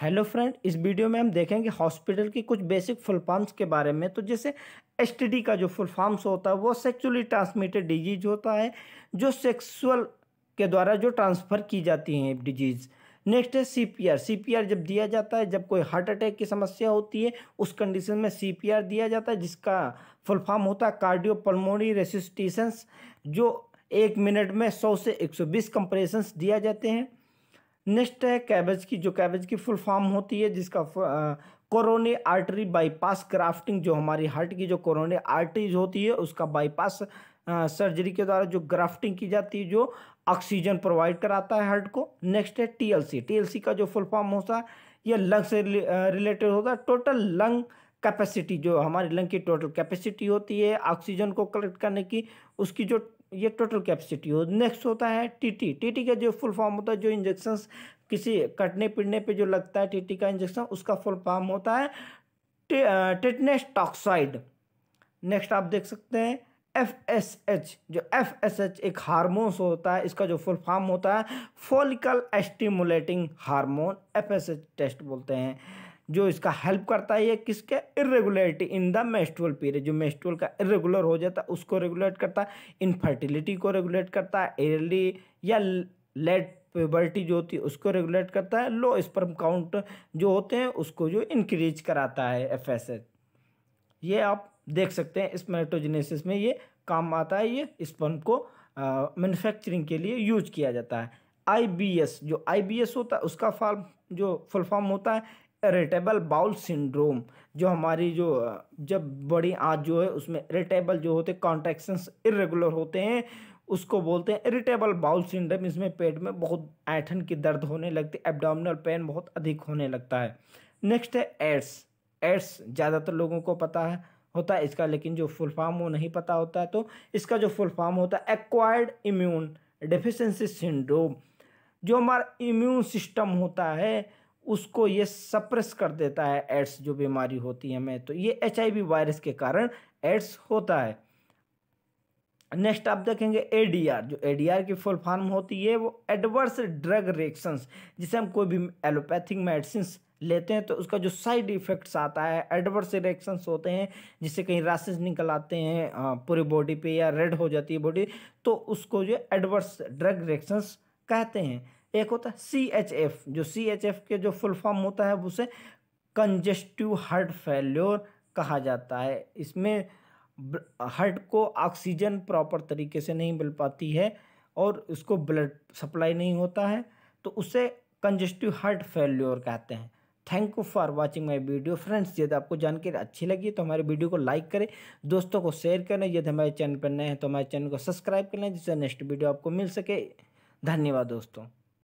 hello friend इस video में हम देखेंगे हॉस्पिटल की कुछ बेसिक फुल फॉर्म्स के बारे में तो जैसे एसटीडी का जो फुल फॉर्म्स होता है वो सेक्सुअली ट्रांसमिटेड डिजीज होता है जो सेक्सुअल के द्वारा जो ट्रांसफ़र की जाती हैं डिजीज़ नेक्स्ट है सीपीआर सीपीआर जब दिया जाता है जब कोई हार्ट अटैक की समस्या होती है उस कंडीशन में सीपीआर दिया जाता है जिसका फुल फॉर्म होता है कार्डियो पल्मोनी रेसिस्टेशंस जो एक मिनट में सौ से एक सौ बीस कंप्रेशंस दिया जाते हैं नेक्स्ट है कैबेज की जो कैबेज की फुल फॉर्म होती है जिसका कोरोने आर्टरी बाईपास ग्राफ्टिंग जो हमारी हार्ट की जो कोरोने आर्टरीज होती है उसका बाईपास सर्जरी के द्वारा जो ग्राफ्टिंग की जाती है जो ऑक्सीजन प्रोवाइड कराता है हार्ट को नेक्स्ट है टीएलसी टीएलसी का जो फुल फॉर्म होता है यह लंग से रिलेटेड होता है टोटल लंग कैपेसिटी जो हमारी लंग की टोटल कैपेसिटी होती है ऑक्सीजन को कलेक्ट करने की उसकी जो ये टोटल कैपेसिटी हो नेक्स्ट होता है टीटी टीटी का जो फुल फॉर्म होता है जो इंजेक्शन किसी कटने पिटने पे जो लगता है टीटी का इंजेक्शन उसका फुल फॉर्म होता है टिटनेस टॉक्साइड नेक्स्ट आप देख सकते हैं एफ एस एच जो एफ एस एच एक हार्मोन्स होता है इसका जो फुल फॉर्म होता है follicle stimulating hormone F S H test बोलते हैं जो इसका हेल्प करता है ये किसके irregularity in the menstrual period जो मेस्ट्रुअल का इरेगुलर हो जाता है उसको रेगुलेट करता है इनफर्टिलिटी को रेगुलेट करता है एयरली या लेट पेबर्टी जो होती है उसको रेगुलेट करता है लो स्पर्म काउंट जो होते हैं उसको जो इंक्रीज कराता है एफ ये आप देख सकते हैं इस मेटोजेनेसिस में ये काम आता है ये स्पर्म को मैन्युफैक्चरिंग के लिए यूज किया जाता है आई बी एस जो आई बी एस होता है उसका फॉर्म जो फुल फॉर्म होता है इरेटेबल बाउल सिंड्रोम जो हमारी जो जब बड़ी आँच जो है उसमें इरेटेबल जो होते कॉन्ट्रेक्शन इरेगुलर होते हैं उसको बोलते हैं इरिटेबल बाउल सिंड्रोम इसमें पेट में बहुत ऐठन की दर्द होने लगती है एबडामिनल पेन बहुत अधिक होने लगता है नेक्स्ट है एड्स एड्स ज़्यादातर लोगों को पता है होता है इसका लेकिन जो फुल फॉर्म वो नहीं पता होता है तो इसका जो फुल फॉर्म होता है एक्वायर्ड इम्यून डिफिशेंसी सिंड्रोम जो हमारा इम्यून सिस्टम होता है उसको ये सप्रेस कर देता है एड्स जो बीमारी होती है हमें तो ये एच वायरस के कारण एड्स होता है नेक्स्ट आप देखेंगे एडीआर जो एडीआर की फुल फॉर्म होती है वो एडवर्स ड्रग रिएक्शंस जिसे हम कोई भी एलोपैथिक मेडिसिन लेते हैं तो उसका जो साइड इफेक्ट्स आता है एडवर्स रिएक्शंस होते हैं जिससे कहीं रासेस निकल आते हैं पूरी बॉडी पे या रेड हो जाती है बॉडी तो उसको जो एडवर्स ड्रग रिएक्शंस कहते हैं एक होता है सी एच एफ जो सी एच एफ के जो फुल फॉर्म होता है उसे कंजेस्टिव हार्ट फेल्योर कहा जाता है इसमें हार्ट को ऑक्सीजन प्रॉपर तरीके से नहीं मिल पाती है और उसको ब्लड सप्लाई नहीं होता है तो उसे कंजेस्टिव हार्ट फेल्योर कहते हैं thank you for watching my video friends यदि आपको जानकारी अच्छी लगी तो हमारे वीडियो को लाइक करें दोस्तों को शेयर करें यदि हमारे चैनल पर नए हैं तो हमारे चैनल को सब्सक्राइब कर लें जिससे नेक्स्ट वीडियो आपको मिल सके धन्यवाद दोस्तों